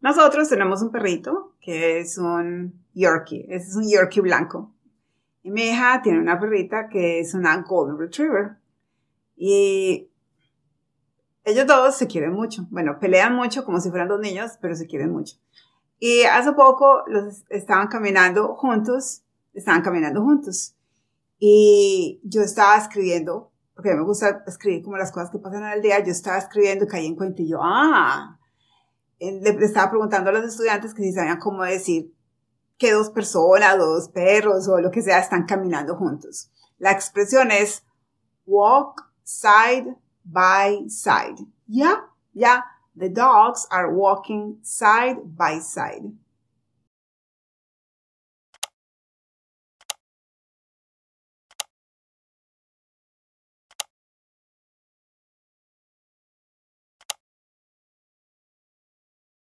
Nosotros tenemos un perrito que es un Yorkie, es un Yorkie blanco. Y mi hija tiene una perrita que es una Golden Retriever. Y ellos dos se quieren mucho. Bueno, pelean mucho como si fueran dos niños, pero se quieren mucho. Y hace poco los estaban caminando juntos, estaban caminando juntos. Y yo estaba escribiendo, porque me gusta escribir como las cosas que pasan en el día, yo estaba escribiendo y caí en cuenta y yo, ah, eh, le, estaba preguntando a los estudiantes que si sabían cómo decir que dos personas, dos perros o lo que sea están caminando juntos. La expresión es walk side by side. Yeah, yeah, the dogs are walking side by side.